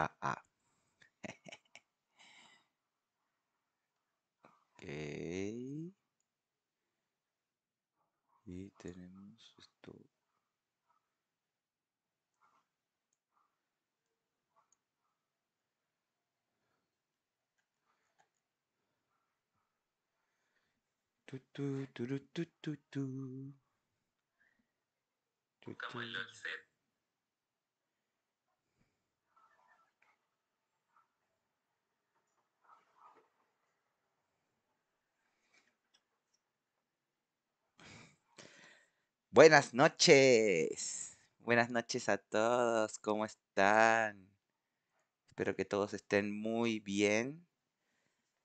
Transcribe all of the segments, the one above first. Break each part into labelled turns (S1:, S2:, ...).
S1: Ah, ah. ok. Y tenemos esto. Tu, tu, tu, tu, tu, tu. tu. Buenas noches. Buenas noches a todos. ¿Cómo están? Espero que todos estén muy bien.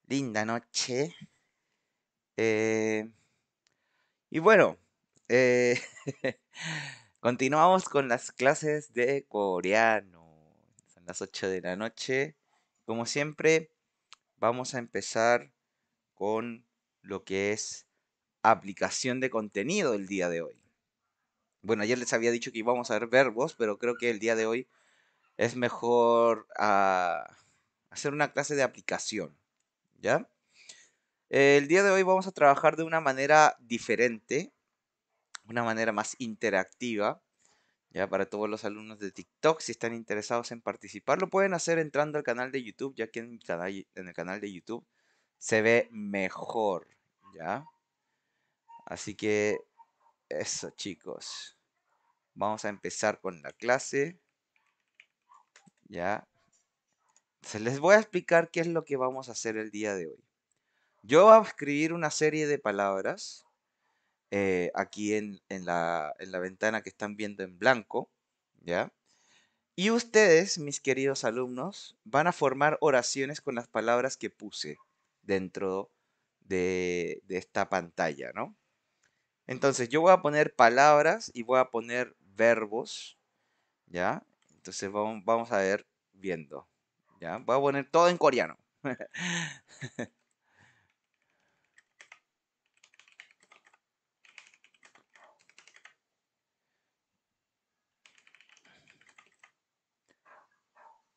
S1: Linda noche. Eh, y bueno, eh, continuamos con las clases de coreano. Son las 8 de la noche. Como siempre, vamos a empezar con lo que es aplicación de contenido el día de hoy. Bueno, ayer les había dicho que íbamos a ver verbos, pero creo que el día de hoy es mejor ah, hacer una clase de aplicación, ¿ya? El día de hoy vamos a trabajar de una manera diferente, una manera más interactiva, ya para todos los alumnos de TikTok, si están interesados en participar, lo pueden hacer entrando al canal de YouTube, ya que en, en el canal de YouTube se ve mejor, ¿ya? Así que eso, chicos. Vamos a empezar con la clase. Ya. Se les voy a explicar qué es lo que vamos a hacer el día de hoy. Yo voy a escribir una serie de palabras eh, aquí en, la, en la ventana que están viendo en blanco. ¿Ya? Y ustedes, mis queridos alumnos, van a formar oraciones con las palabras que puse dentro de, de esta pantalla, ¿no? Entonces, yo voy a poner palabras y voy a poner verbos, ¿ya? Entonces, vamos, a ver viendo, ¿ya? Voy a poner todo en coreano.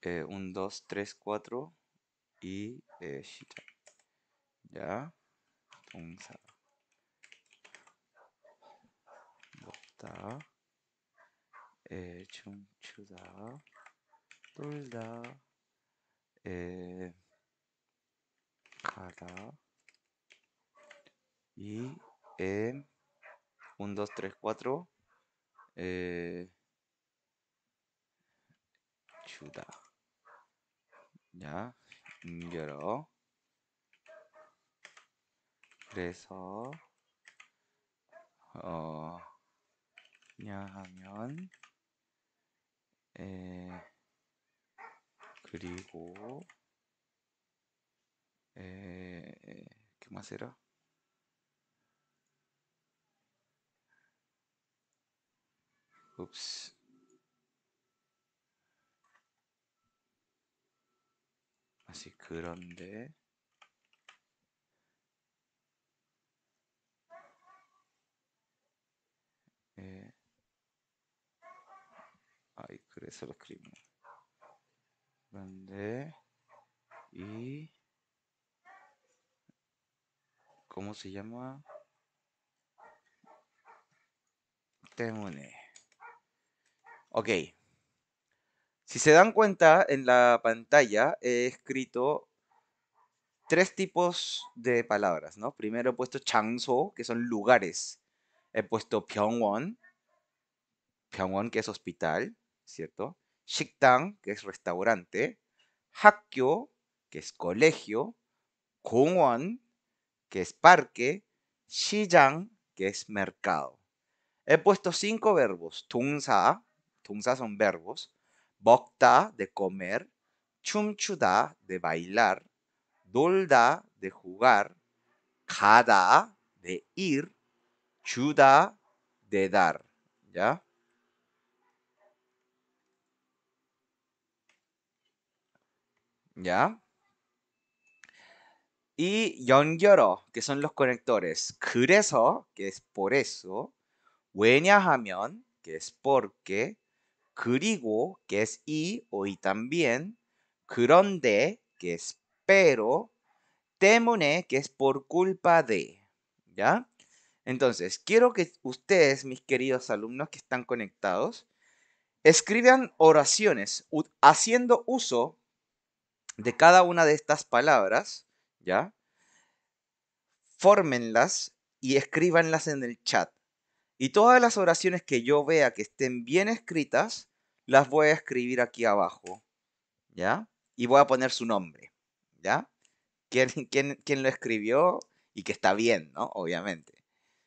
S1: Eh, un, dos, tres, cuatro y eh, ya. 추다 에, 춤추다 놀다 에, 가다 y e 1, 2, 3, 4 eh, chuda 그래서 어냐 하면 에 그리고 에 que más era o o 다시 그런데 eso lo escribo. ¿Dónde? y... ¿Cómo se llama? Temune. Ok. Si se dan cuenta, en la pantalla he escrito tres tipos de palabras, ¿no? Primero he puesto Changso, que son lugares. He puesto Pyongwon, Pyongwon, que es hospital. ¿cierto? Shiktan, que es restaurante. Hakkyo, que es colegio. Kungwan, que es parque. Shijang, que es mercado. He puesto cinco verbos. Tungsa, tungsa son verbos. Bokta, de comer. Chumchuda, de bailar. Dolda, de jugar. Kada, de ir. Chuda, de dar. ¿Ya? ¿Ya? Y yoro, que son los conectores. 그래서, que es por eso. 왜냐하면, que es porque. 그리고, que es y o y también. 그런데, que es pero. TEMONE, que es por culpa de. ¿Ya? Entonces, quiero que ustedes, mis queridos alumnos que están conectados, escriban oraciones haciendo uso de cada una de estas palabras, ¿ya? Fórmenlas y escríbanlas en el chat. Y todas las oraciones que yo vea que estén bien escritas, las voy a escribir aquí abajo, ¿ya? Y voy a poner su nombre, ¿ya? ¿Quién, quién lo escribió? Y que está bien, ¿no? Obviamente.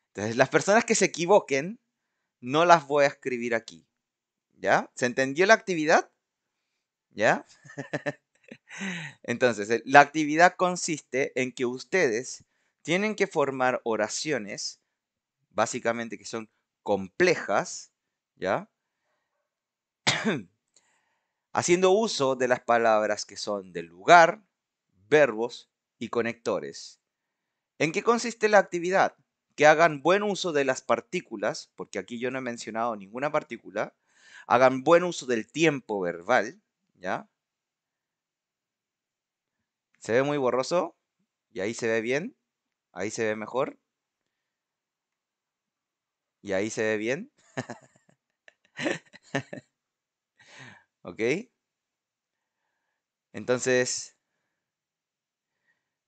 S1: Entonces, las personas que se equivoquen, no las voy a escribir aquí, ¿ya? ¿Se entendió la actividad? ¿Ya? Entonces, eh, la actividad consiste en que ustedes tienen que formar oraciones, básicamente que son complejas, ¿ya? Haciendo uso de las palabras que son del lugar, verbos y conectores. ¿En qué consiste la actividad? Que hagan buen uso de las partículas, porque aquí yo no he mencionado ninguna partícula, hagan buen uso del tiempo verbal, ¿ya? Se ve muy borroso y ahí se ve bien, ahí se ve mejor y ahí se ve bien. ¿Ok? Entonces,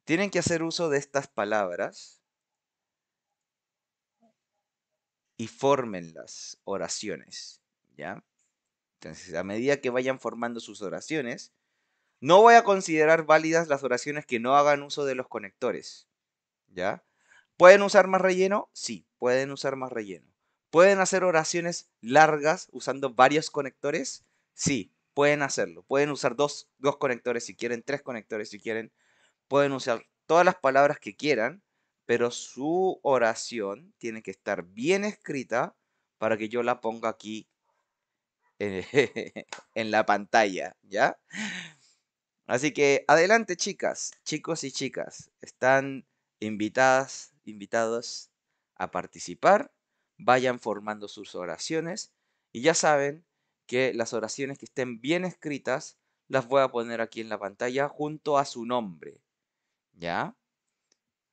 S1: tienen que hacer uso de estas palabras y formen las oraciones, ¿ya? Entonces, a medida que vayan formando sus oraciones, no voy a considerar válidas las oraciones que no hagan uso de los conectores. ¿Ya? ¿Pueden usar más relleno? Sí, pueden usar más relleno. ¿Pueden hacer oraciones largas usando varios conectores? Sí, pueden hacerlo. Pueden usar dos, dos conectores si quieren, tres conectores si quieren. Pueden usar todas las palabras que quieran, pero su oración tiene que estar bien escrita para que yo la ponga aquí en la pantalla, ¿ya? Así que adelante chicas, chicos y chicas, están invitadas, invitados a participar, vayan formando sus oraciones y ya saben que las oraciones que estén bien escritas las voy a poner aquí en la pantalla junto a su nombre. ¿Ya?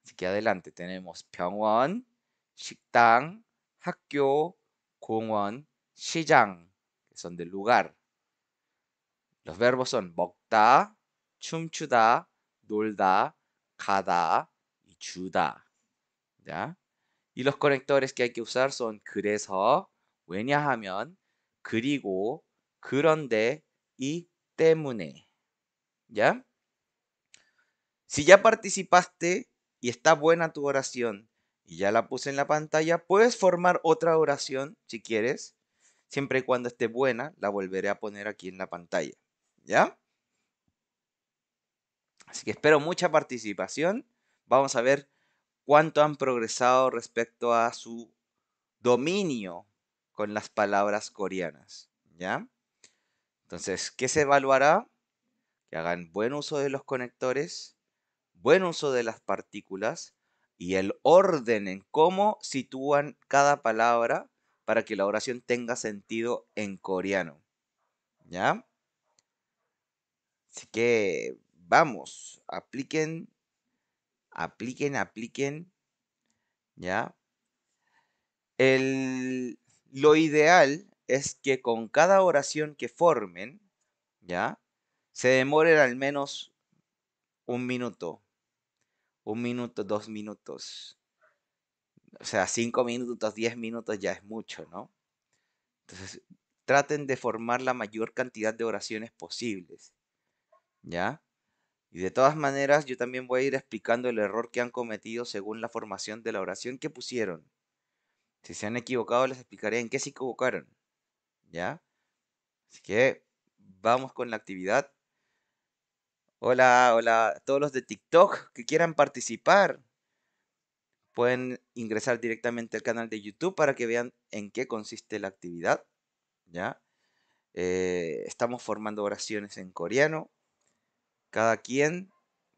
S1: Así que adelante tenemos Pyongwon, Shiktang, Hakyo, Kungwan, que son del lugar. Los verbos son bokta, 춤추다, 놀다, 가다, y chuda. ¿Ya? Y los conectores que hay que usar son 그래서, 왜냐하면, 그리고, 그런데 y Temune. ¿Ya? Si ya participaste y está buena tu oración y ya la puse en la pantalla, puedes formar otra oración si quieres. Siempre y cuando esté buena, la volveré a poner aquí en la pantalla. ¿Ya? Así que espero mucha participación. Vamos a ver cuánto han progresado respecto a su dominio con las palabras coreanas. ¿Ya? Entonces, ¿qué se evaluará? Que hagan buen uso de los conectores, buen uso de las partículas y el orden en cómo sitúan cada palabra para que la oración tenga sentido en coreano. ¿Ya? Así que vamos, apliquen, apliquen, apliquen, ¿ya? El, lo ideal es que con cada oración que formen, ¿ya? Se demoren al menos un minuto, un minuto, dos minutos. O sea, cinco minutos, diez minutos ya es mucho, ¿no? Entonces, traten de formar la mayor cantidad de oraciones posibles, ¿ya? Y de todas maneras, yo también voy a ir explicando el error que han cometido según la formación de la oración que pusieron. Si se han equivocado, les explicaré en qué se equivocaron. ¿Ya? Así que vamos con la actividad. Hola, hola todos los de TikTok que quieran participar. Pueden ingresar directamente al canal de YouTube para que vean en qué consiste la actividad. ¿Ya? Eh, estamos formando oraciones en coreano, cada quien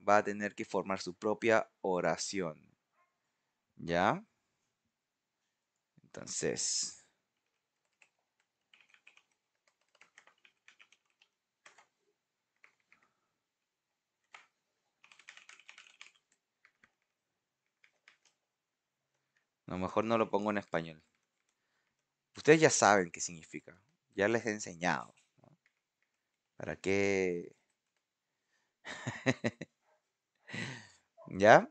S1: va a tener que formar su propia oración. ¿Ya? Entonces... A lo mejor no lo pongo en español. Ustedes ya saben qué significa. Ya les he enseñado. ¿Para qué ¿Ya?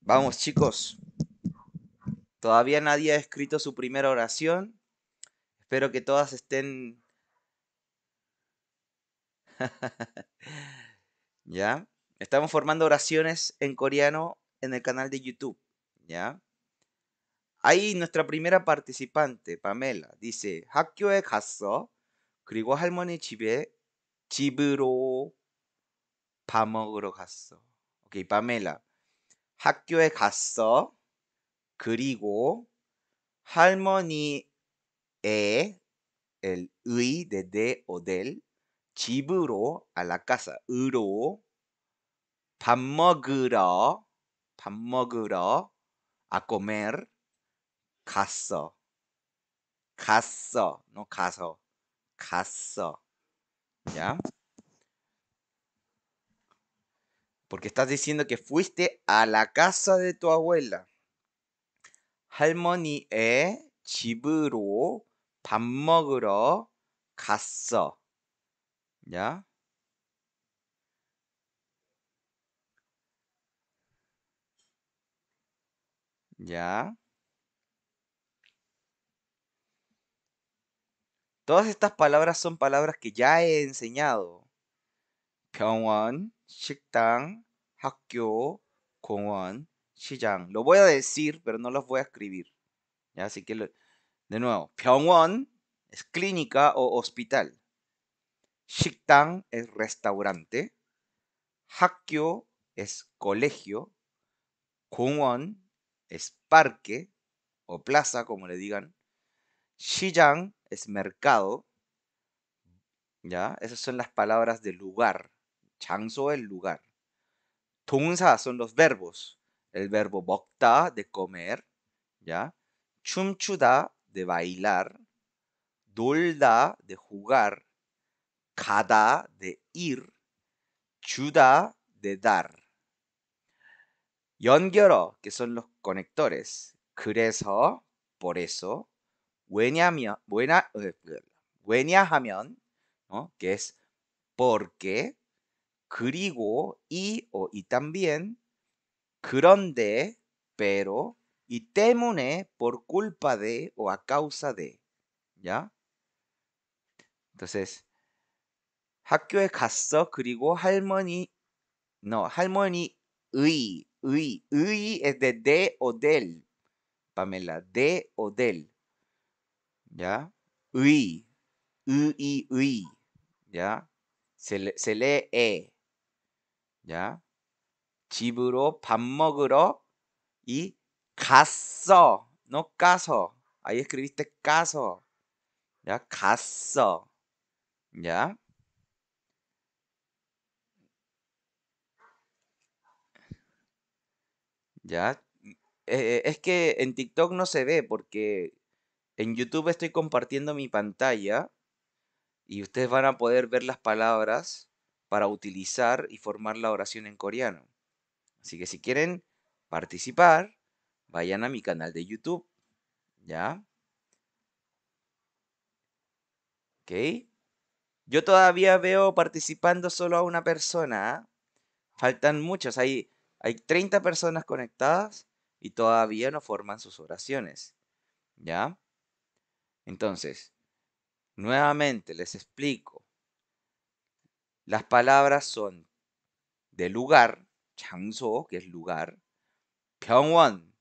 S1: Vamos chicos. Todavía nadie ha escrito su primera oración. Espero que todas estén... ¿Ya? Estamos formando oraciones en coreano en el canal de YouTube. ¿Ya? Ahí nuestra primera participante, Pamela, dice, 학교에 갔어? 그리고 할머니 집에 집으로 밥 먹으러 갔어. 오케이, 파멜라. 학교에 갔어. 그리고 할머니의 el 의 de de o del 집으로 a la casa 으로 밥 먹으러 밥 먹으러 a 아, comer 갔어. 갔어. 너 가서 casa. ¿Ya? Porque estás diciendo que fuiste a la casa de tu abuela. Halmoni e chiburu pamoguro caso. ¿Ya? ¿Ya? Todas estas palabras son palabras que ya he enseñado. Pyeongwon, 식당, Hakkyo, 공원, 시장. Lo voy a decir, pero no los voy a escribir. Así que, de nuevo, Pyeongwon es clínica o hospital. Shiktang es restaurante. Hakkyo es colegio. Kungwon es parque o plaza, como le digan. Shijang es mercado, ¿ya? Esas son las palabras de lugar. Changso, el lugar. Tungsa son los verbos. El verbo bokta, de comer, ¿ya? Chumchuda, de bailar. Dolda, de jugar. Kada, de ir. Chuda, de dar. Yongyoro, que son los conectores. Kureso, por eso. 왜냐면, 왜냐, 왜냐하면, ¿no? que es porque, 그리고, y o y también, 그런데, pero, y temune por culpa de o a causa de, ¿ya? Entonces, 학교에 갔어, 그리고 할머니, no, ui, 의, Ui es de de o del, Pamela, de o del. ¿ya? Ui, ui, ui, ¿ya? Se, lee E, ¿ya? Chiburo, pamoguro. y caso. no caso, ahí escribiste caso, ¿ya? Caso. ¿ya? ¿Ya? E, e, es que en TikTok no se ve porque en YouTube estoy compartiendo mi pantalla y ustedes van a poder ver las palabras para utilizar y formar la oración en coreano. Así que si quieren participar, vayan a mi canal de YouTube. ¿Ya? ¿Ok? Yo todavía veo participando solo a una persona. ¿ah? Faltan muchas, hay 30 personas conectadas y todavía no forman sus oraciones. ¿Ya? Entonces, nuevamente les explico. Las palabras son de lugar, 장소, que es lugar, Pyeongwon,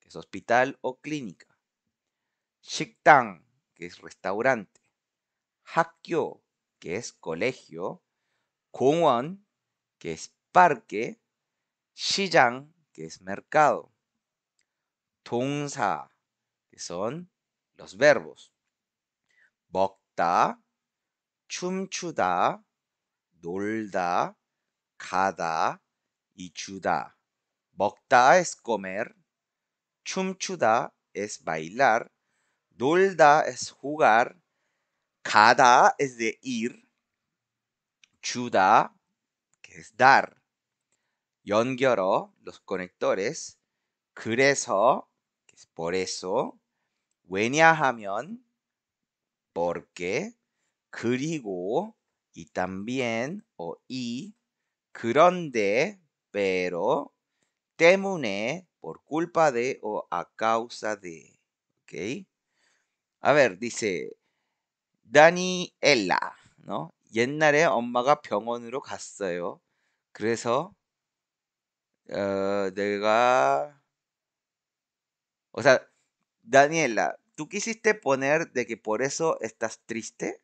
S1: que es hospital o clínica, 식당, que es restaurante, Hakyo que es colegio, 공원, que es parque, 시장, que es mercado, 동사, que son los verbos. Bokta, CHUMCHUDA, dulda, KADA y chuda. Bokta es comer, chumchuda es bailar, dulda es jugar, KADA es de ir, chuda que es dar. YONGYORO, los conectores, KRESO, que es por eso, 왜냐하면 porque 그리고 y también o y 그런데 pero 때문에 por culpa de o a causa de ok a ver dice 다니엘라 no? 옛날에 엄마가 병원으로 갔어요 그래서 어, 내가 o sea Daniela ¿Tú quisiste poner de que por eso estás triste?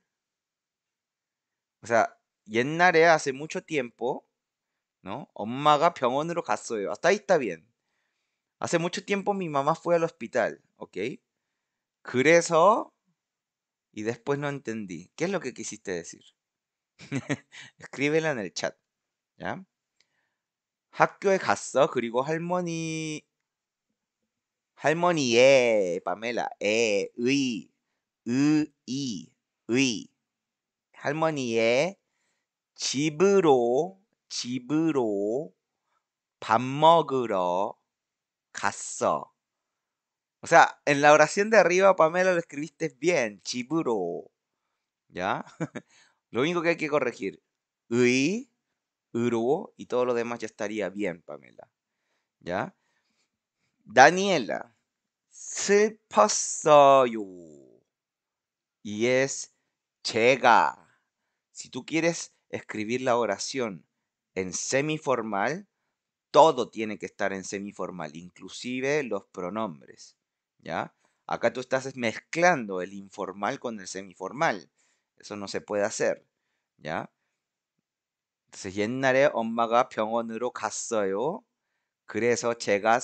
S1: O sea, Narea hace mucho tiempo, ¿no? omaga Hasta ahí está bien. Hace mucho tiempo mi mamá fue al hospital, ¿ok? 그래서 y después no entendí. ¿Qué es lo que quisiste decir? Escríbela en el chat. ¿Ya? 학교에 갔어. 그리고 할머니 Halmonie, eh, Pamela, e Ui ui. uy. 할머니의 eh, Chiburo 집으로 밥 O sea, en la oración de arriba, Pamela, lo escribiste bien. Chiburo. ¿Ya? lo único que hay que corregir. Ui, uro, y todo lo demás ya estaría bien, Pamela. ¿Ya? Daniela 슬펐어요. Y es chega. Si tú quieres escribir la oración en semiformal, todo tiene que estar en semiformal, inclusive los pronombres. ¿Ya? Acá tú estás mezclando el informal con el semiformal. Eso no se puede hacer. ¿Ya? Entonces, 엄마가 병원으로 갔어요. 그래서 제가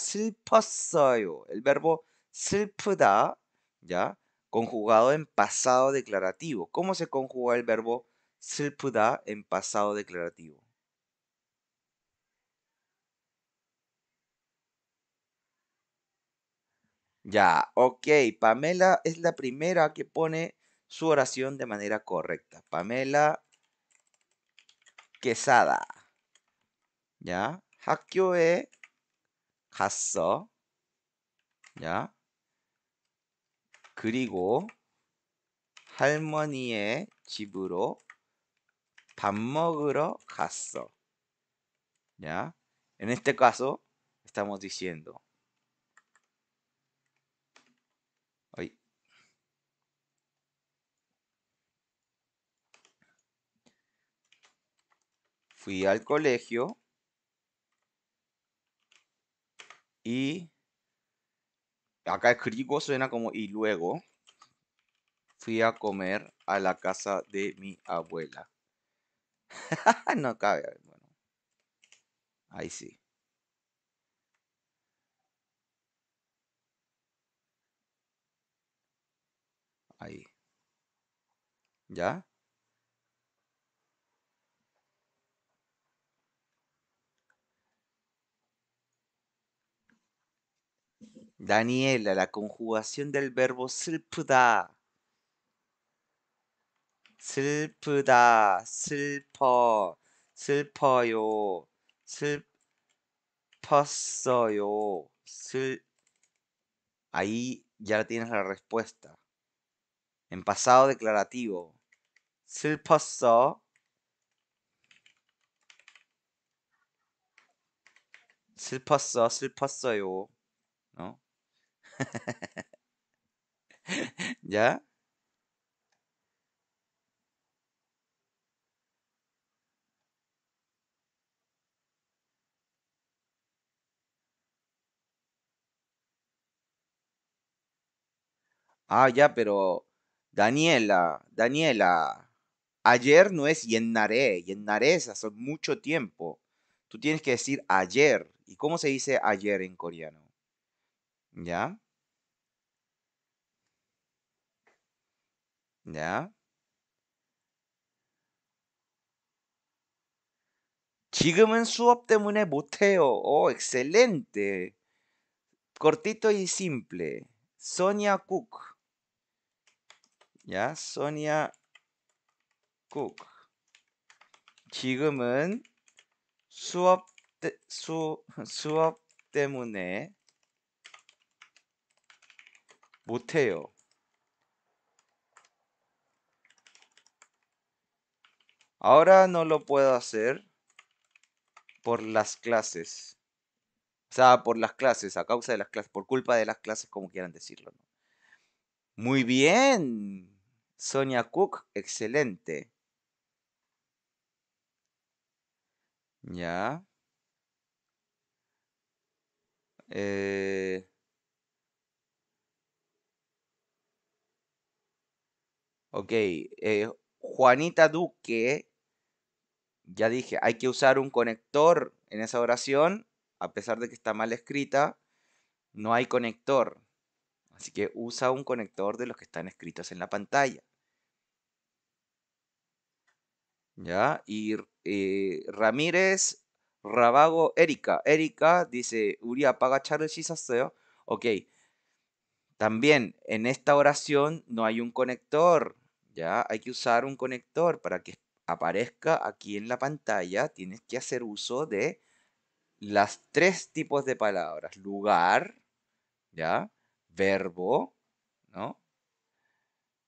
S1: El verbo 슬프다, ¿ya? Conjugado en pasado declarativo. ¿Cómo se conjuga el verbo 슬프다 en pasado declarativo? Ya, ok. Pamela es la primera que pone su oración de manera correcta. Pamela Quesada. ¿Ya? 학교에 갔어. 자, 그리고 할머니의 집으로 밥 먹으러 갔어. 야, en este caso estamos diciendo. Ay. Fui al colegio Y acá escribo suena como y luego fui a comer a la casa de mi abuela. no cabe. Bueno. Ahí sí. Ahí. ¿Ya? Daniela, la conjugación del verbo silputa silputa SILPO SILPOYO slpasoyo, Ahí ya tienes la respuesta. En pasado declarativo. Slpaso. Slpaso, slpasoyo. ¿Ya? Ah, ya, pero Daniela, Daniela, ayer no es yennare. yennaré es hace mucho tiempo. Tú tienes que decir ayer. ¿Y cómo se dice ayer en coreano? ¿Ya? 냐? 지금은 수업 때문에 못해요. 오, excelente. Cortito y simple. Sonia Cook. 야, Sonia Cook. 지금은 수업 때, 수, 수업 때문에 못해요. Ahora no lo puedo hacer por las clases. O sea, por las clases, a causa de las clases, por culpa de las clases, como quieran decirlo. Muy bien. Sonia Cook, excelente. Ya. Eh. Ok. Eh, Juanita Duque ya dije, hay que usar un conector en esa oración, a pesar de que está mal escrita, no hay conector. Así que usa un conector de los que están escritos en la pantalla. ¿Ya? Y eh, Ramírez, Rabago, Erika. Erika dice, Uri apaga Charles Saseo. Ok. También en esta oración no hay un conector. ¿Ya? Hay que usar un conector para que aparezca aquí en la pantalla, tienes que hacer uso de las tres tipos de palabras. Lugar, ¿ya? Verbo, ¿no?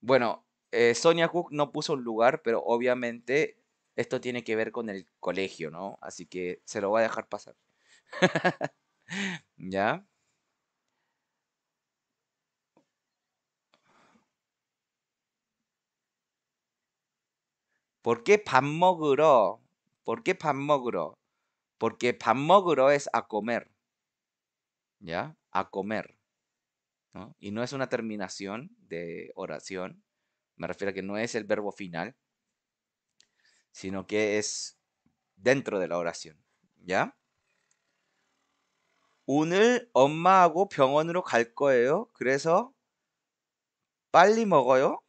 S1: Bueno, eh, Sonia Cook no puso un lugar, pero obviamente esto tiene que ver con el colegio, ¿no? Así que se lo voy a dejar pasar. ¿Ya? ¿Por qué pan moguro? ¿Por qué pan moguro? Porque pan moguro es a comer. ¿Ya? A comer. Y no es una terminación de oración. Me refiero a que no es el verbo final, sino que es dentro de la oración. ¿Ya? 오늘 엄마하고 병원으로 갈 거예요. 그래서 빨리 먹어요.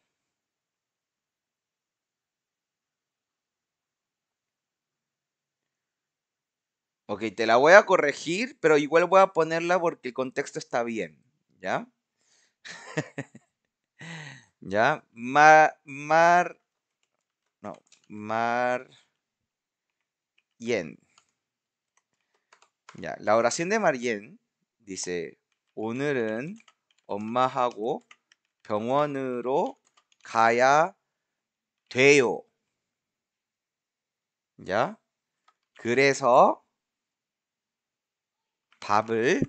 S1: Ok, te la voy a corregir, pero igual voy a ponerla porque el contexto está bien. ¿Ya? ¿Ya? Mar, mar. No, mar. Yen. Ya, la oración de Yen dice: 오늘은 엄마하고 병원으로 가야 돼요. ¿Ya? 그래서 밥을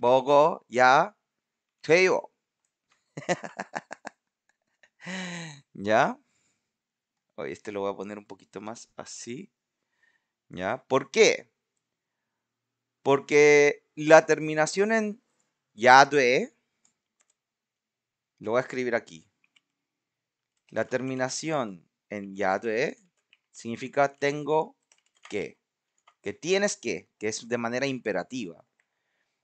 S1: Bogo Ya 돼요. ¿Ya? Hoy este lo voy a poner un poquito más así. ¿Ya? ¿Por qué? Porque la terminación en yadue, lo voy a escribir aquí. La terminación en yadue significa tengo que que tienes que, que es de manera imperativa.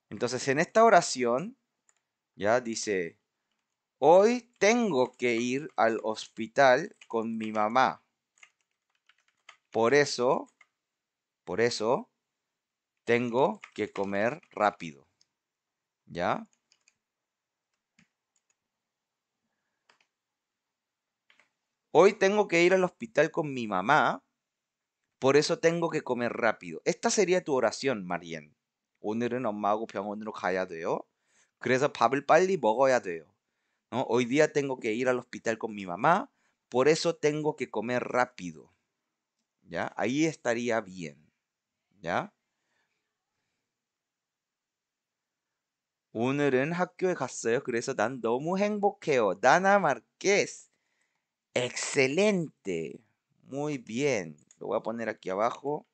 S1: Entonces, en esta oración, ya dice, hoy tengo que ir al hospital con mi mamá. Por eso, por eso, tengo que comer rápido. ¿Ya? Hoy tengo que ir al hospital con mi mamá por eso tengo que comer rápido. Esta sería tu oración, Marien. 오늘은 엄마하고 병원으로 가야 돼요. 그래서 밥을 빨리 먹어야 돼요. ¿No? Hoy día tengo que ir al hospital con mi mamá. Por eso tengo que comer rápido. ¿Ya? Ahí estaría bien. ¿Ya? 오늘은 학교에 갔어요. 그래서 난 너무 행복해요. Dana Marquez. Excelente. Muy bien. Lo voy a poner aquí abajo.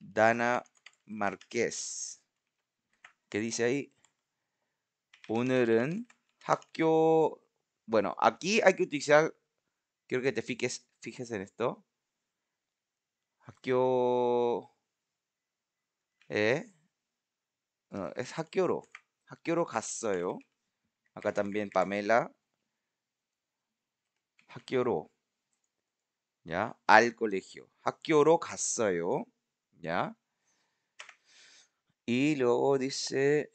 S1: Dana Márquez. ¿Qué dice ahí? 오늘은 학교... Bueno, aquí hay que utilizar... Quiero que te fiques fijes en esto. 학교... ¿Eh? es 학교로. 학교로 갔어요. Acá también Pamela. 학교로. 야, 알콜 l c 오 학교로 갔어요. 야, 이로디스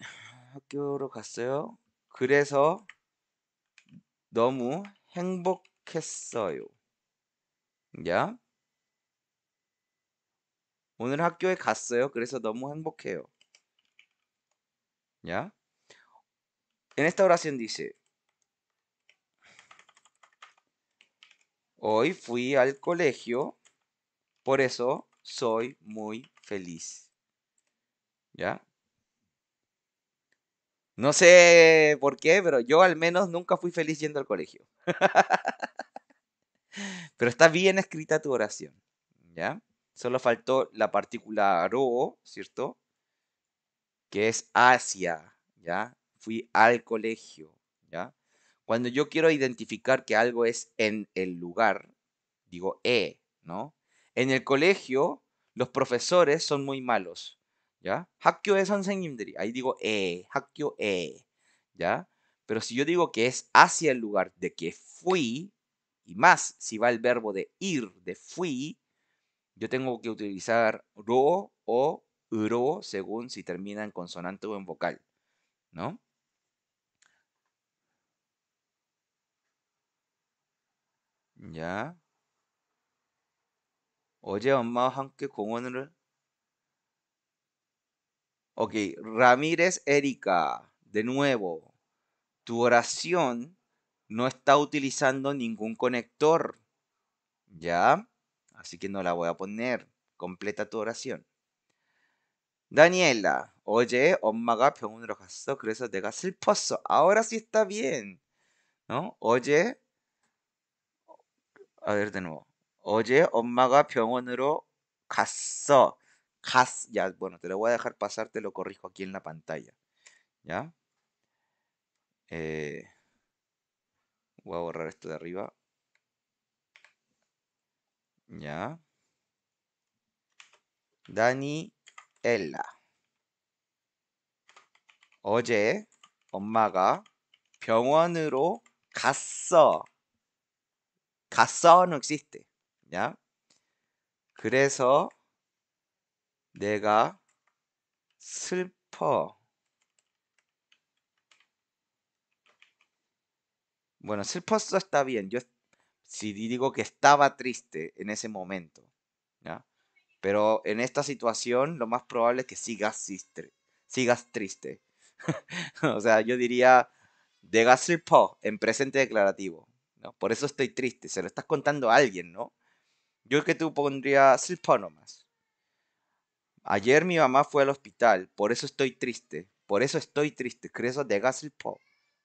S1: 학교로 갔어요. 그래서 너무 행복했어요. 야. 오늘 학교에 갔어요. 그래서 너무 행복해요. 야. 엔에스 s t a o r a c Hoy fui al colegio, por eso soy muy feliz. ¿Ya? No sé por qué, pero yo al menos nunca fui feliz yendo al colegio. pero está bien escrita tu oración, ¿ya? Solo faltó la partícula ro, ¿cierto? Que es hacia, ¿ya? Fui al colegio, ¿ya? Cuando yo quiero identificar que algo es en el lugar, digo e, ¿no? En el colegio, los profesores son muy malos, ¿ya? Hakkyo 선생님들이, ahí digo e, eh, hakkyo e, eh", ¿ya? Pero si yo digo que es hacia el lugar de que fui, y más si va el verbo de ir, de fui, yo tengo que utilizar ro o uro según si termina en consonante o en vocal, ¿no? Ya 어제 엄마와 con 공원을 Ok, Ramírez Erika, de nuevo, tu oración no está utilizando ningún conector. ¿Ya? Así que no la voy a poner. Completa tu oración. Daniela, oye, 엄마가 병원으로 갔어. 그래서 내가 슬펐어. Ahora sí está bien. ¿No? Oye, a ver de nuevo. Oye, Omaga, 병원으로 Caso. Caso, ya, bueno, te lo voy a dejar pasar, te lo corrijo aquí en la pantalla. ¿Ya? Eh, voy a borrar esto de arriba. ¿Ya? Daniela. Oye. Omaga. 병원으로 갔어. 갔어 no existe. ya 그래서 내가 슬퍼. Bueno, 슬펐어 está bien. Yo si digo que estaba triste en ese momento, ¿ya? Pero en esta situación lo más probable es que sigas triste. Sigas triste. o sea, yo diría de 슬퍼 en presente declarativo. Por eso estoy triste, se lo estás contando a alguien, ¿no? Yo es que tú pondrías el nomás. Ayer mi mamá fue al hospital, por eso estoy triste, por eso estoy triste, creso de pop,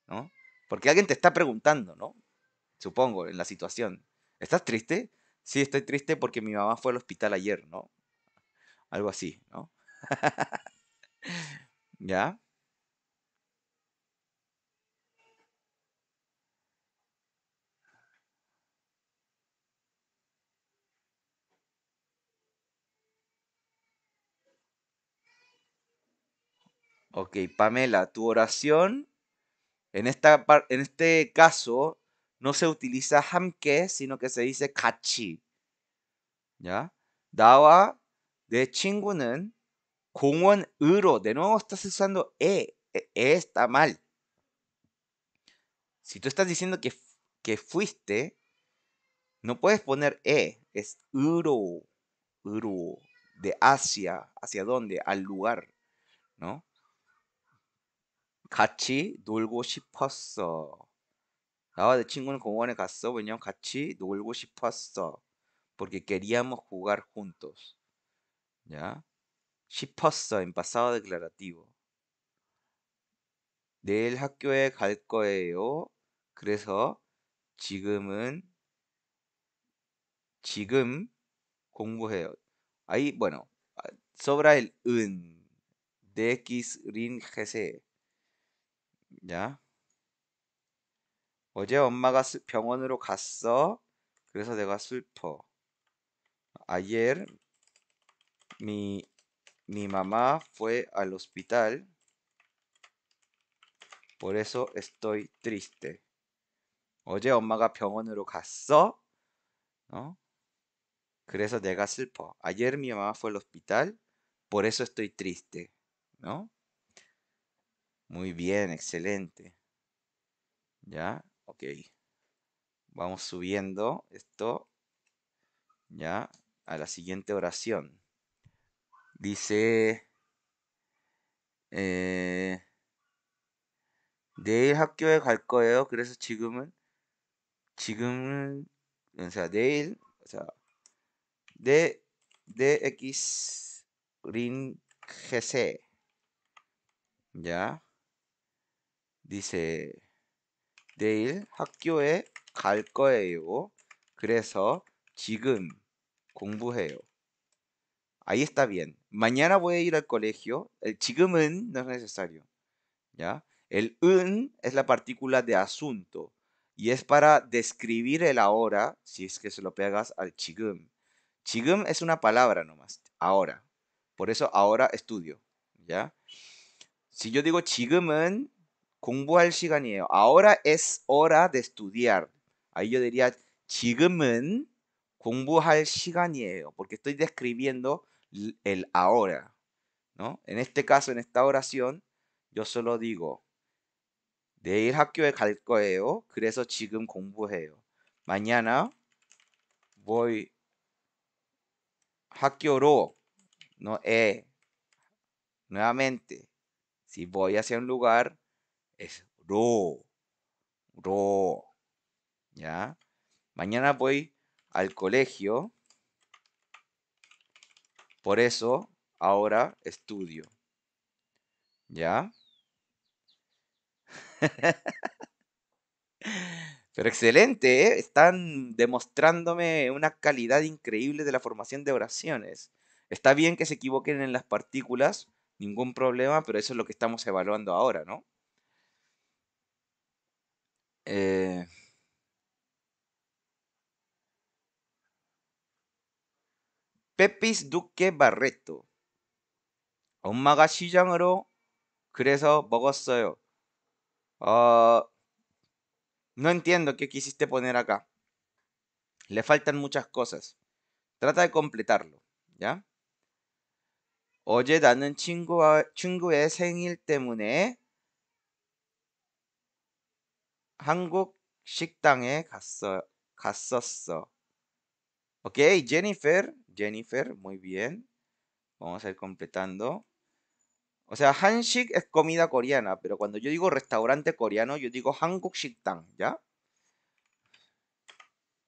S1: ¿no? Porque alguien te está preguntando, ¿no? Supongo, en la situación. ¿Estás triste? Sí, estoy triste porque mi mamá fue al hospital ayer, ¿no? Algo así, ¿no? ¿Ya? Ok, Pamela, tu oración, en, este caso, no se utiliza hamke, sino que se dice kachi, ¿Ya? Dawa de chingunen, un uro, De nuevo estás usando e, e. e. está mal. Si tú estás diciendo que, que fuiste, no puedes poner e. Es uro, uro, De Asia, ¿Hacia dónde? Al lugar. ¿No? 같이 놀고 싶었어. 나와 내 친구는 공원에 갔어. 왜냐면 같이 놀고 싶었어. Porque queríamos jugar juntos. ¿Ya? 싶었어. En pasado declarativo. 내일 학교에 갈 거예요. 그래서 지금은 지금 공부해요. Ahí, bueno, sobra el un. De x rin gc. 야. 어제 엄마가 병원으로 갔어. 그래서 내가 슬퍼. Ayer mi, mi mamá fue al hospital. Por eso estoy triste. 어제 엄마가 병원으로 갔어. 어? 그래서 내가 슬퍼. Ayer mi mamá fue al hospital. Por eso estoy triste. ¿No? Muy bien, excelente. Ya, ok. Vamos subiendo esto ya a la siguiente oración. Dice, eh, De 거예요. 지금은 o sea, o sea, de de x ring gc ya dice 내일 학교에 갈 거예요. 그래서 지금 공부해요. Ahí está bien. Mañana voy a ir al colegio. El 지금은 no es necesario. ¿Ya? El un es la partícula de asunto y es para describir el ahora si es que se lo pegas al chigum. Chigum es una palabra nomás, ahora. Por eso ahora estudio, ¿ya? Si yo digo 지금은 공부할 시간이에요. Ahora es hora de estudiar. Ahí yo diría 지금은 공부할 시간이에요. Porque estoy describiendo el ahora. ¿no? En este caso, en esta oración, yo solo digo 내일 학교에 갈 거예요. 그래서 지금 공부해요. Mañana voy 학교로 no e nuevamente si voy hacia un lugar es ro, ro, ¿ya? Mañana voy al colegio, por eso ahora estudio, ¿ya? Pero excelente, ¿eh? están demostrándome una calidad increíble de la formación de oraciones. Está bien que se equivoquen en las partículas, ningún problema, pero eso es lo que estamos evaluando ahora, ¿no? Eh, Pepis Duque Barreto. un 시장으로 그래서 먹었어요. no entiendo qué quisiste poner acá. Le faltan muchas cosas. Trata de completarlo, ¿ya? Oye, chingo es en 생일 때문에 한국 식당에 eh? 갔었어. Ok, Jennifer, Jennifer, muy bien. Vamos a ir completando. O sea, Hanshik es comida coreana, pero cuando yo digo restaurante coreano, yo digo Hanguk shiktang, ¿ya?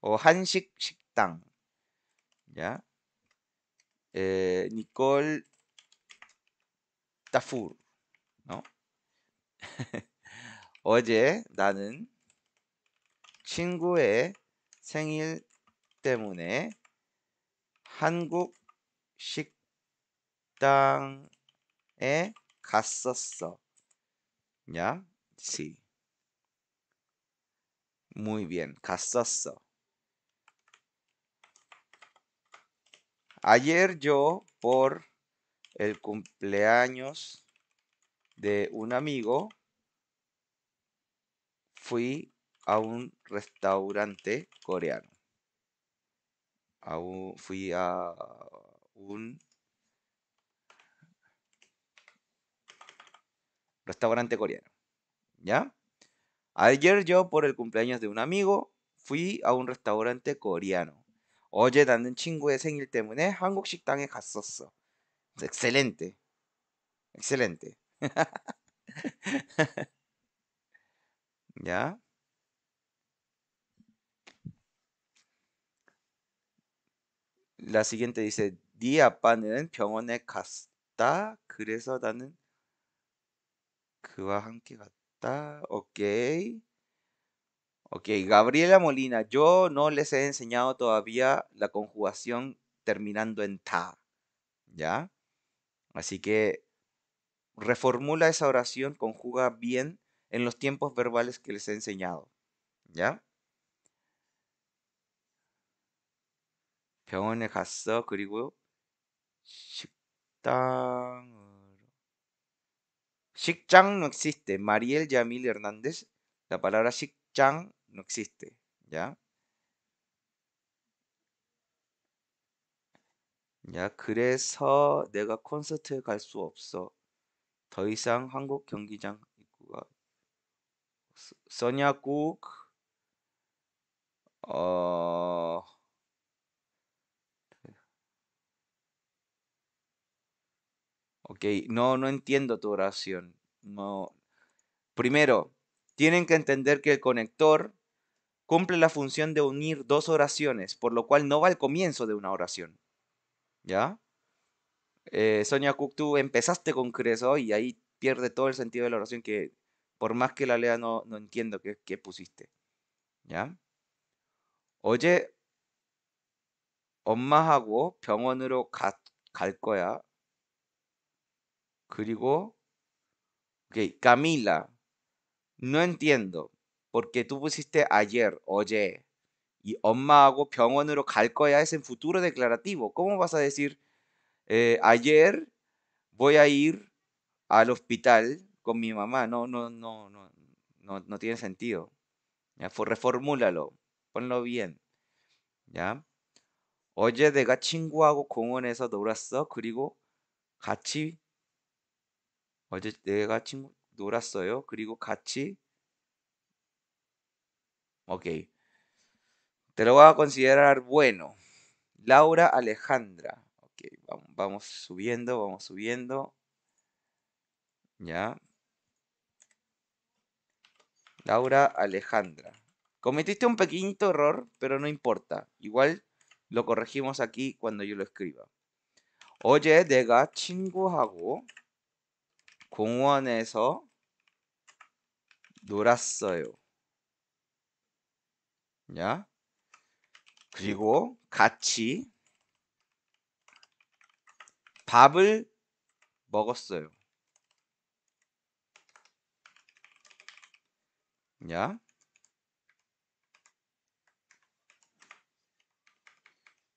S1: O Hanshik shiktang, ¿ya? Eh, Nicole Tafur, ¿no? 어제 나는 친구의 생일 때문에 한국 식당에 갔었어. 야, sí. Muy bien, 갔었어. Ayer yo por el cumpleaños de un amigo fui a un restaurante coreano. fui a un restaurante coreano. ¿Ya? Ayer yo, por el cumpleaños de un amigo, fui a un restaurante coreano. Oye, dando un 나는 친구의 생일 때문에 한국 식당에 갔었어. Excelente. Excelente. ¿Ya? La siguiente dice, 네 아빠는 병원에 갔다. 그래서 나는 그와 Ok. Ok, Gabriela Molina, yo no les he enseñado todavía la conjugación terminando en ta. ¿Ya? Así que reformula esa oración, conjuga bien en los tiempos verbales que les he enseñado. ¿Ya? 병원에 no existe. Mariel Yamil Hernández. La palabra shikchang no existe. ¿Ya? ya 그래서 내가 콘서트에 갈 없어. 더 이상 Sonia Cook. Ah, ok, no, no entiendo tu oración. No. Primero, tienen que entender que el conector cumple la función de unir dos oraciones, por lo cual no va al comienzo de una oración. ¿Ya? Eh, Sonia Cook, tú empezaste con Creso y ahí pierde todo el sentido de la oración que por más que la lea no, no entiendo qué, pusiste. ¿Ya? Oye, 엄마하고 병원으로 가, 갈 거야. 그리고 okay, Camila, no entiendo ¿Por qué tú pusiste ayer, oye, y 엄마하고 병원으로 갈 거야 es en futuro declarativo. ¿Cómo vas a decir eh, ayer voy a ir al hospital con mi mamá, no, no, no, no, no, no tiene sentido. Ya, reformúlalo, ponlo bien. ¿Ya? oye de hago con eso durazo, crigo, 그리고 oye de 내가 친구 yo, crigo, 같이 Ok. Te lo voy a considerar bueno. Laura Alejandra. Ok, vamos subiendo, vamos subiendo. Ya. Laura Alejandra. Cometiste un pequeñito error, pero no importa. Igual lo corregimos aquí cuando yo lo escriba. Oye, 내가 친구하고 공원에서 놀았어요. ya 그리고 같이 밥을 먹었어요. ¿Ya?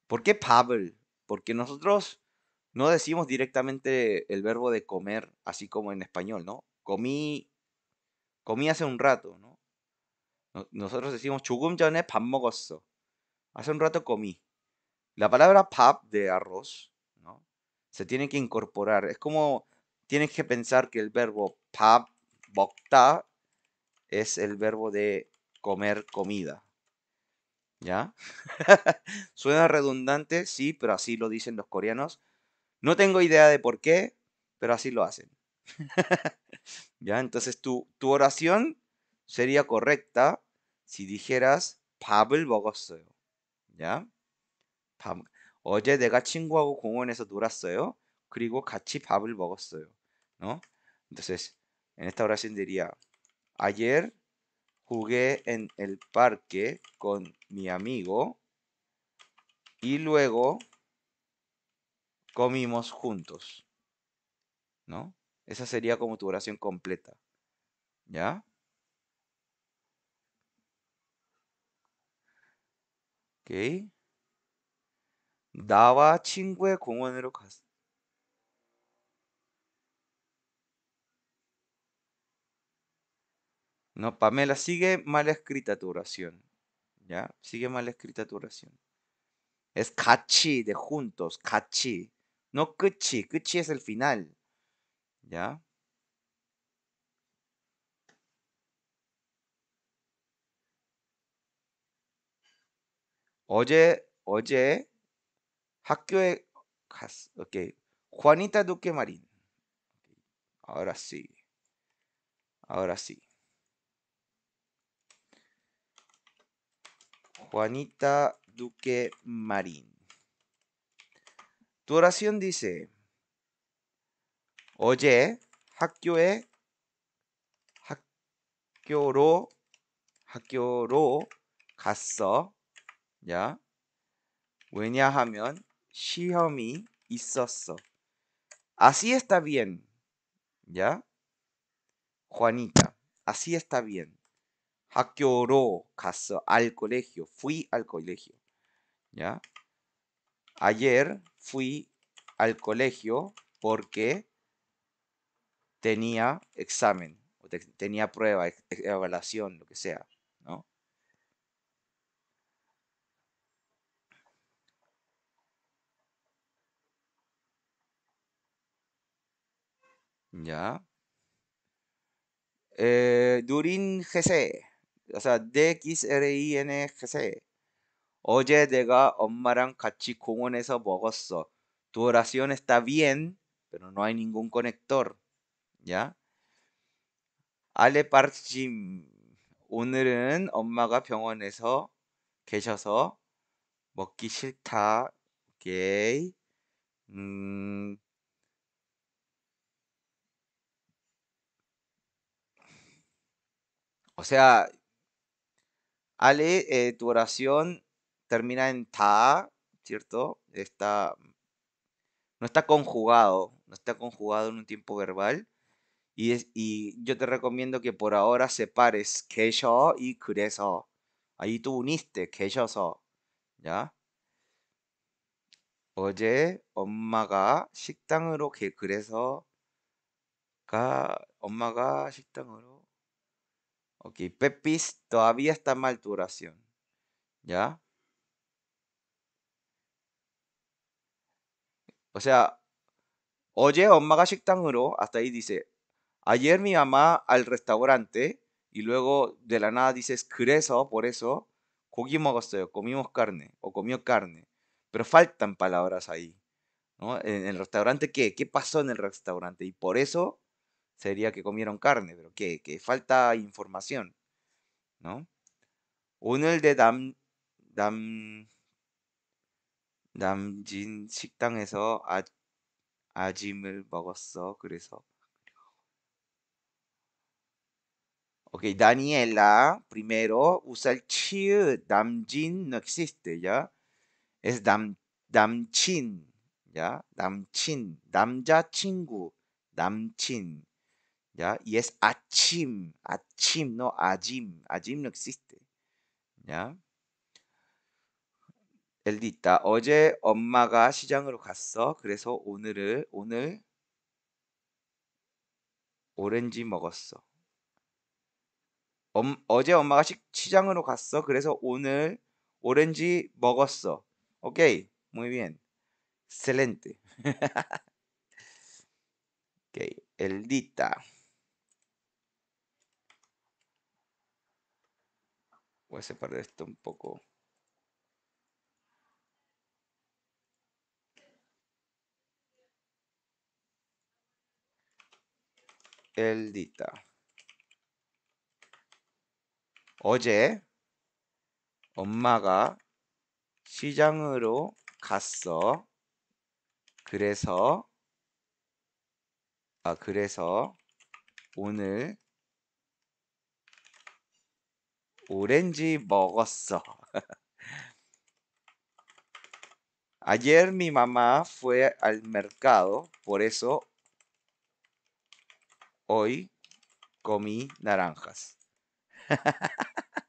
S1: ¿Por qué Pavel? Porque nosotros no decimos directamente el verbo de comer, así como en español, ¿no? Comí, comí hace un rato, ¿no? Nosotros decimos chugum jane pamogoso. Hace un rato comí. La palabra pap de arroz, ¿no? Se tiene que incorporar. Es como tienes que pensar que el verbo pap bokta es el verbo de comer comida. ¿Ya? Suena redundante, sí, pero así lo dicen los coreanos. No tengo idea de por qué, pero así lo hacen. ¿Ya? Entonces tu, tu oración sería correcta si dijeras 밥을 먹었어요. ¿Ya? 밥. 어제 내가 친구하고 공원에서 놀았어요. 그리고 같이 밥을 먹었어요. ¿No? Entonces, en esta oración diría Ayer jugué en el parque con mi amigo y luego comimos juntos. ¿No? Esa sería como tu oración completa. ¿Ya? Ok. con un 공원으로 갔어. No, Pamela, sigue mal escrita tu oración. ¿Ya? Sigue mal escrita tu oración. Es cachi de juntos, cachi, No kuchi, kuchi es el final. ¿Ya? Oye, oye. 학교에 ok, Juanita Duque Marín. Ahora sí. Ahora sí. Juanita Duque Marín. Tu oración dice, Oye, ro 학교에 ro 학교로 Ya. ya 왜냐하면 시험이 있었어. Así está bien. ¿Ya? Juanita, así está bien. 학교로 갔어. al colegio. Fui al colegio. ¿Ya? Ayer fui al colegio porque tenía examen, o tenía prueba, evaluación, lo que sea, ¿no? Ya. Eh, Durin o sea, DXLAN의 회세. 어제 내가 엄마랑 같이 공원에서 먹었어. Tu oración está bien, pero no hay ningún conector. ¿Ya? Ale parchim. 오늘은 엄마가 병원에서 계셔서 먹기 싫다. 오케이. 음. O sea, Ale, eh, tu oración termina en ta, ¿cierto? Está, mm, no está conjugado, no está conjugado en un tiempo verbal. Y, y yo te recomiendo que por ahora separes yo y kureso. Ahí tú uniste yo so, ¿ya? 어제 엄마가 식당으로 게 Ka, Omaga, 식당으로 Ok, Pepis todavía está en oración. ¿Ya? O sea, oye, 엄마가 tanguro, hasta ahí dice, ayer mi mamá al restaurante, y luego de la nada dices, creso, por eso, 고기 comimos carne, o comió carne. Pero faltan palabras ahí. ¿no? En el restaurante, ¿qué? ¿Qué pasó en el restaurante? Y por eso sería que comieron carne, pero ¿qué? Que falta información, ¿no? Dam de 남, 남진 식당에서 아, 아짐을 먹었어. 그래서. Ok, Daniela, primero, usa el chi, damjin no existe, ¿ya? Es dam, damchin, ¿ya? Damchin, damja chingu, damchin. ¿ya? Y es achim, achim, no ajim, ajim no existe, ¿ya? 예를 있다. 어제 엄마가 시장으로 갔어. 그래서 오늘을 오늘 오렌지 먹었어. 엄, 어제 엄마가 시, 시장으로 갔어. 그래서 오늘 오렌지 먹었어. 오케이. Muy bien. Excelente. okay. El dita. Voy a separar esto un poco. Eldita. 어제 엄마가 시장으로 갔어. 그래서 아 그래서 오늘 Urenji Bogoso. Ayer mi mamá fue al mercado, por eso hoy comí naranjas.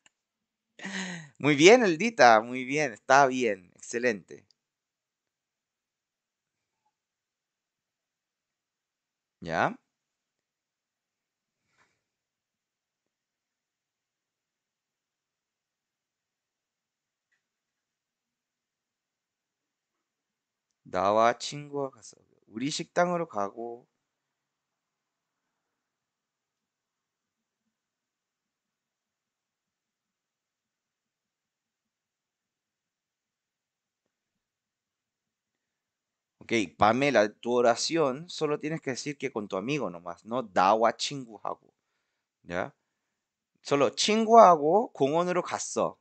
S1: muy bien, Eldita, muy bien, está bien, excelente. ¿Ya? 나와 친구와 가서 우리 식당으로 가고 Ok, Pamela, tu oración solo tienes que decir que con tu amigo nomás, no 나와 친구하고. ¿Ya? Solo 친구하고 공원으로 갔어.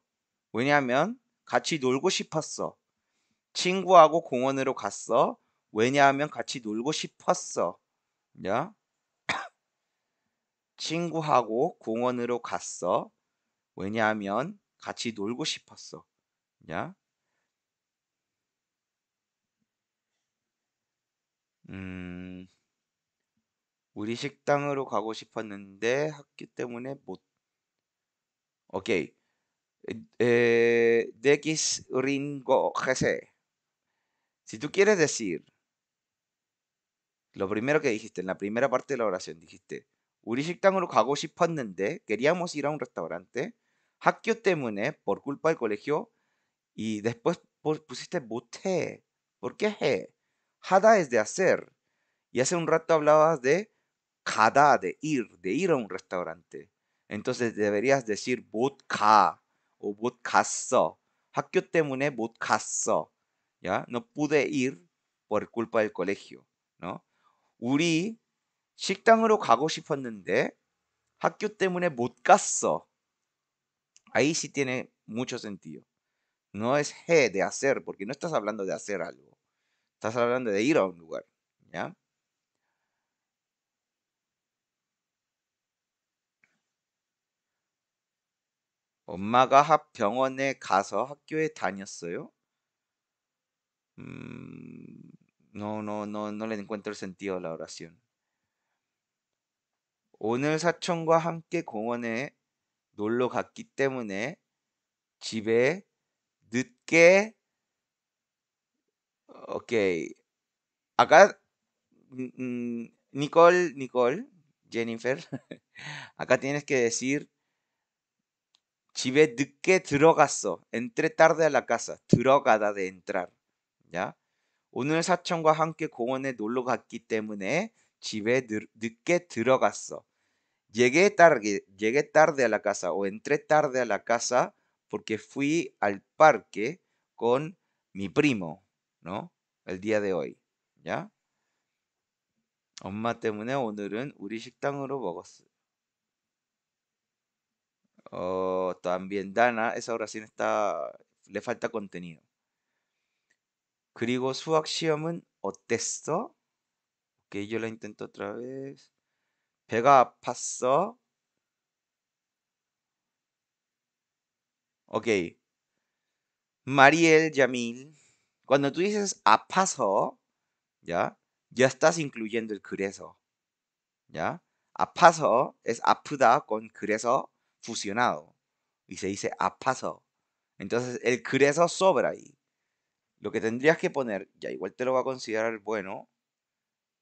S1: 왜냐하면 같이 놀고 싶었어. 친구하고 공원으로 갔어. 왜냐하면 같이 놀고 싶었어. 야? 친구하고 공원으로 갔어. 왜냐하면 같이 놀고 싶었어. 야? 음, 우리 식당으로 가고 싶었는데 학교 때문에 못. 오케이. 에, 에, 기스 린고 하세. Si tú quieres decir, lo primero que dijiste en la primera parte de la oración, dijiste, 우리 식당으로 가고 queríamos ir a un restaurante, 학교 때문에, por culpa del colegio, y después pusiste "못해". ¿por qué es de hacer. Y hace un rato hablabas de kada, de ir, de ir a un restaurante. Entonces deberías decir 못 가, o 못 갔어. 학교 때문에 ¿ya? No pude ir por culpa del colegio, ¿no? 우리 식당으로 가고 싶었는데 학교 때문에 못 갔어. Ahí sí tiene mucho sentido. No es he de hacer, porque no estás hablando de hacer algo. Estás hablando de ir a un lugar, ¿ya? 엄마가 병원에 가서 학교에 다녔어요. Mm, no, no, no, no le encuentro el sentido a la oración. 오늘 사촌과 함께 공원에 놀러 갔기 때문에 집에 늦게 ok. Acá, Nicole, Nicole, Jennifer, acá tienes que decir, 집에 늦게 들어갔어. Entré tarde a la casa. 들어가다 de entrar. Uno 오늘 사촌과 함께 공원에 놀러 갔기 때문에 집에 늦게 들어갔어. Llegué tarde, llegué tarde a la casa o entré tarde a la casa porque fui al parque con mi primo, ¿no? El día de hoy, ¿ya? 엄마 때문에 오늘은 우리 식당으로 Oh, también Dana, esa oración está, le falta contenido. 그리고 수학 o texto Ok, yo lo intento otra vez. a paso Ok. Mariel Yamil. Cuando tú dices apaso, ah, ¿ya? Ya estás incluyendo el Creso. ¿Ya? Apaso ah, es apuda ah, con Creso fusionado. Y se dice apaso. Entonces el Creso sobra ahí. Lo que tendrías que poner, ya igual te lo va a considerar bueno,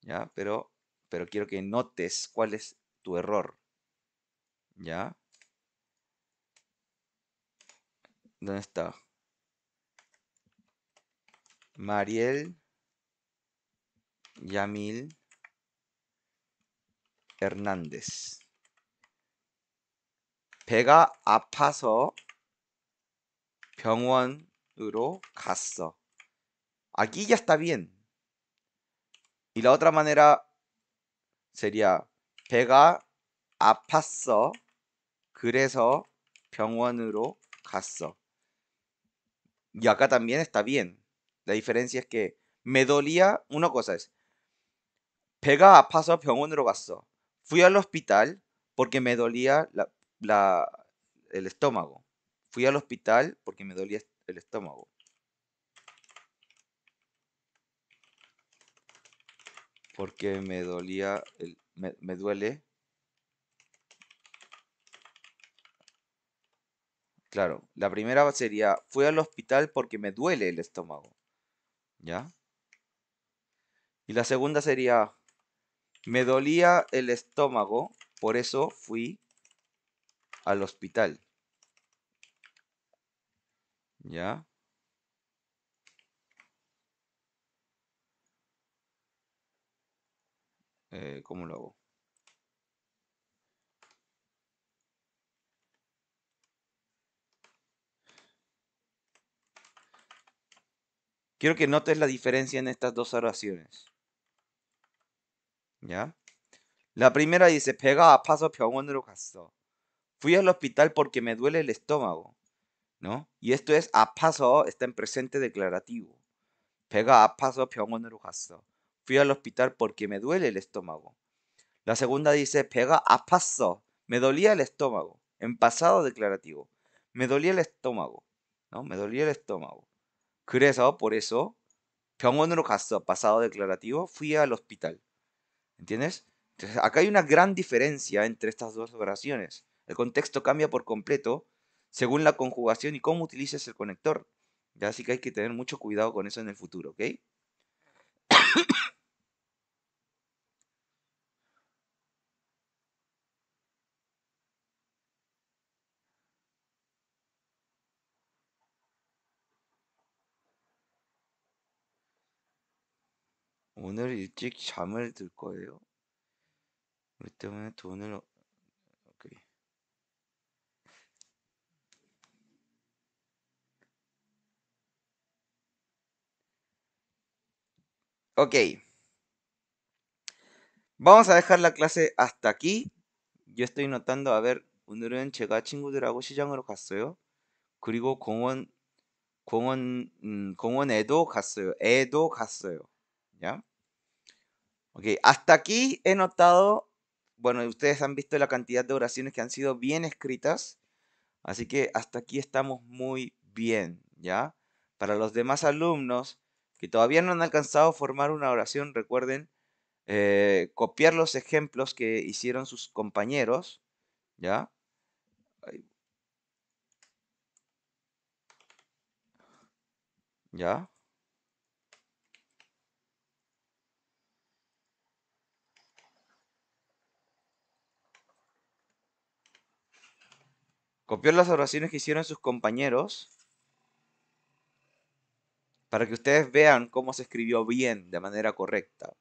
S1: ya, pero, pero quiero que notes cuál es tu error, ya. ¿Dónde está? Mariel, Yamil, Hernández. 배가 아파서 병원으로 갔어. Aquí ya está bien. Y la otra manera sería 배가 아팠어. 그래서 병원으로 갔어. Y acá también está bien. La diferencia es que me dolía una cosa es 배가 아파서 병원으로 갔어. Fui al hospital porque me dolía la, el estómago. Fui al hospital porque me dolía el estómago. porque me dolía, me, duele. Claro, la primera sería, fui al hospital porque me duele el estómago. ¿Ya? Y la segunda sería, me dolía el estómago, por eso fui al hospital. ¿Ya? Eh, cómo lo hago. Quiero que notes la diferencia en estas dos oraciones. ¿Ya? La primera dice, pega a paso Fui al hospital porque me duele el estómago. ¿No? Y esto es a paso, está en presente declarativo. Pega a paso 갔어. Fui al hospital porque me duele el estómago. La segunda dice, pega a paso. Me dolía el estómago. En pasado declarativo. Me dolía el estómago. ¿No? Me dolía el estómago. 그래서, por eso, 병원으로 갔어. Pasado declarativo. Fui al hospital. ¿Entiendes? acá hay una gran diferencia entre estas dos oraciones. El contexto cambia por completo según la conjugación y cómo utilices el conector. ¿Ya? Así que hay que tener mucho cuidado con eso en el futuro, ¿ok? 오늘 일찍 잠을 들 거예요. 우리 때문에 돈을 오케이. Ok. Vamos a dejar la clase hasta aquí. Yo estoy notando, a ver, 오늘은 제가 친구들하고 시장으로 갔어요. 그리고 공원, 공원, 음, 공원에도 갔어요. 애도 갔어요. 야? Ok, hasta aquí he notado, bueno, ustedes han visto la cantidad de oraciones que han sido bien escritas, así que hasta aquí estamos muy bien, ¿ya? Para los demás alumnos que todavía no han alcanzado a formar una oración, recuerden eh, copiar los ejemplos que hicieron sus compañeros, ¿ya? ¿Ya? Copió las oraciones que hicieron sus compañeros para que ustedes vean cómo se escribió bien, de manera correcta.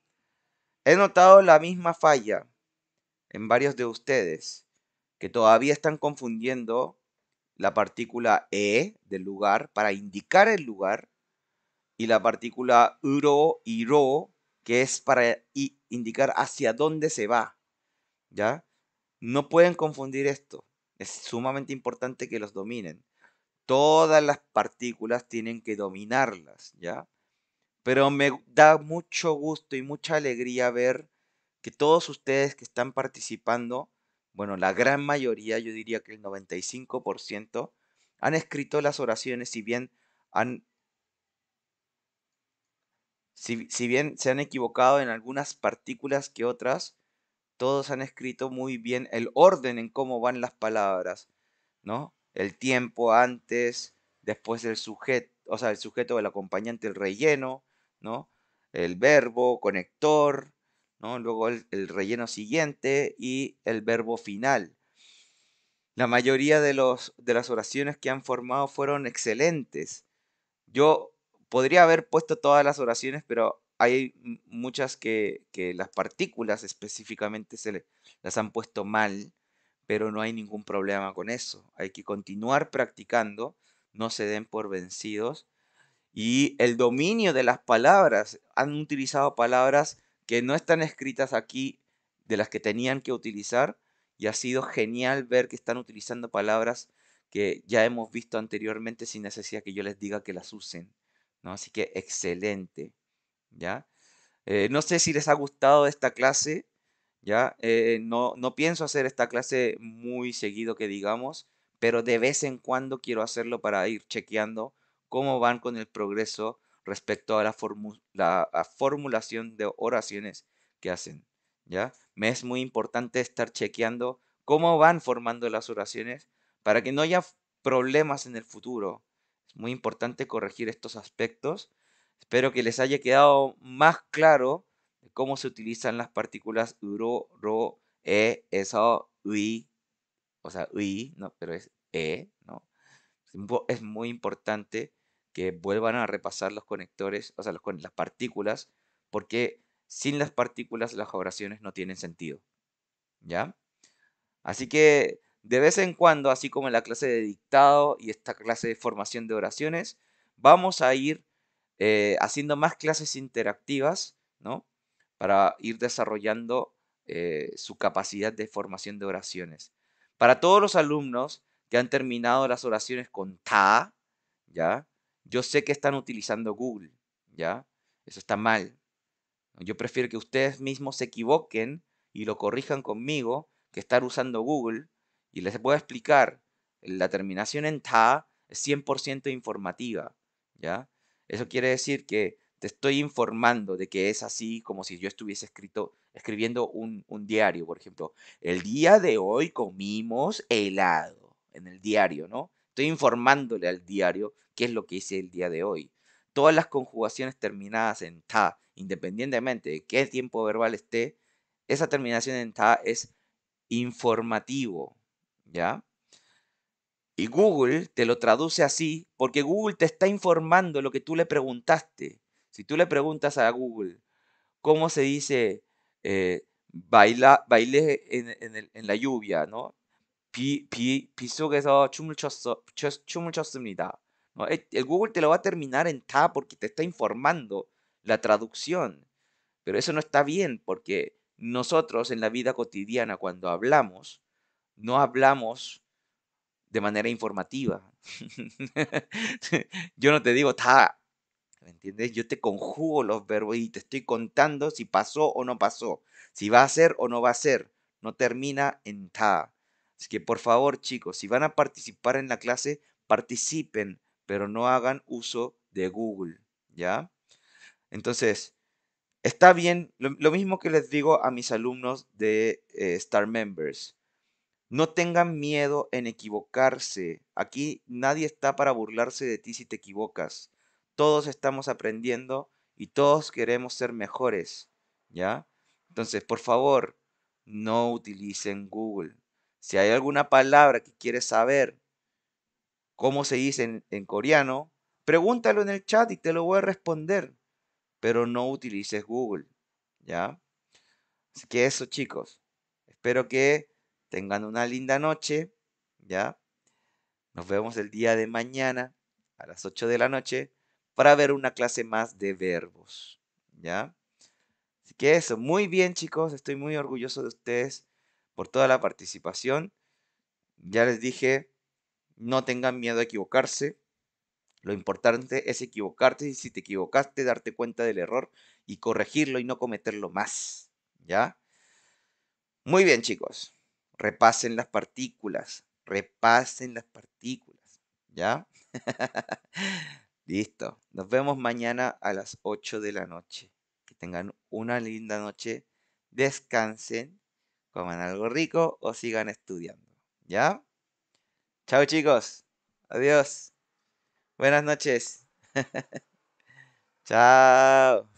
S1: He notado la misma falla en varios de ustedes, que todavía están confundiendo la partícula e del lugar para indicar el lugar y la partícula uro y ro que es para indicar hacia dónde se va. ¿Ya? No pueden confundir esto. Es sumamente importante que los dominen. Todas las partículas tienen que dominarlas, ¿ya? Pero me da mucho gusto y mucha alegría ver que todos ustedes que están participando, bueno, la gran mayoría, yo diría que el 95%, han escrito las oraciones, si bien han si, bien se han equivocado en algunas partículas que otras, todos han escrito muy bien el orden en cómo van las palabras, ¿no? El tiempo antes, después del sujeto, o sea, el sujeto, el acompañante, el relleno, ¿no? El verbo, conector, ¿no? Luego el, relleno siguiente y el verbo final. La mayoría de, los, de las oraciones que han formado fueron excelentes. Yo podría haber puesto todas las oraciones, pero hay muchas que, las partículas específicamente se las han puesto mal, pero no hay ningún problema con eso. Hay que continuar practicando, no se den por vencidos. Y el dominio de las palabras, han utilizado palabras que no están escritas aquí, de las que tenían que utilizar, y ha sido genial ver que están utilizando palabras que ya hemos visto anteriormente sin necesidad que yo les diga que las usen. ¿no? Así que excelente. ¿ya? Eh, no sé si les ha gustado esta clase, ¿ya? Eh, no, pienso hacer esta clase muy seguido que digamos, pero de vez en cuando quiero hacerlo para ir chequeando cómo van con el progreso respecto a la, formulación de oraciones que hacen, ¿ya? Me es muy importante estar chequeando cómo van formando las oraciones para que no haya problemas en el futuro. Es muy importante corregir estos aspectos Espero que les haya quedado más claro cómo se utilizan las partículas uro, ro, e, eso, ui, o sea, ui, no, pero es e, ¿no? Es muy importante que vuelvan a repasar los conectores, o sea, las partículas, porque sin las partículas las oraciones no tienen sentido. ¿Ya? Así que de vez en cuando, así como en la clase de dictado y esta clase de formación de oraciones, vamos a ir eh, haciendo más clases interactivas, ¿no? Para ir desarrollando eh, su capacidad de formación de oraciones. Para todos los alumnos que han terminado las oraciones con ta, ¿ya? Yo sé que están utilizando Google, ¿ya? Eso está mal. Yo prefiero que ustedes mismos se equivoquen y lo corrijan conmigo que estar usando Google y les voy a explicar. La terminación en ta es 100% informativa, ¿ya? Eso quiere decir que te estoy informando de que es así como si yo estuviese escrito, escribiendo un, un, diario, por ejemplo. El día de hoy comimos helado en el diario, ¿no? Estoy informándole al diario qué es lo que hice el día de hoy. Todas las conjugaciones terminadas en ta, independientemente de qué tiempo verbal esté, esa terminación en ta es informativo, ¿ya? Y Google te lo traduce así porque Google te está informando lo que tú le preguntaste. Si tú le preguntas a Google cómo se dice eh, baila, baile en, la lluvia, ¿no? E, Google te lo va a terminar en ta porque te está informando la traducción. Pero eso no está bien porque nosotros en la vida cotidiana cuando hablamos, no hablamos de manera informativa. Yo no te digo, ta, ¿me entiendes? Yo te conjugo los verbos y te estoy contando si pasó o no pasó, si va a ser o no va a ser. No termina en ta. Así que por favor, chicos, si van a participar en la clase, participen, pero no hagan uso de Google, ¿ya? Entonces, está bien, lo, mismo que les digo a mis alumnos de eh, Star Members. No tengan miedo en equivocarse. Aquí nadie está para burlarse de ti si te equivocas. Todos estamos aprendiendo y todos queremos ser mejores, ¿ya? Entonces, por favor, no utilicen Google. Si hay alguna palabra que quieres saber cómo se dice en, coreano, pregúntalo en el chat y te lo voy a responder. Pero no utilices Google, ¿ya? Así que eso, chicos. Espero que Tengan una linda noche, ¿ya? Nos vemos el día de mañana a las 8 de la noche para ver una clase más de verbos, ¿ya? Así que eso, muy bien chicos, estoy muy orgulloso de ustedes por toda la participación. Ya les dije, no tengan miedo a equivocarse. Lo importante es equivocarte y si te equivocaste, darte cuenta del error y corregirlo y no cometerlo más, ¿ya? Muy bien chicos. Repasen las partículas, repasen las partículas, ¿ya? Listo, nos vemos mañana a las 8 de la noche. Que tengan una linda noche, descansen, coman algo rico o sigan estudiando, ¿ya? Chao chicos, adiós, buenas noches. Chao.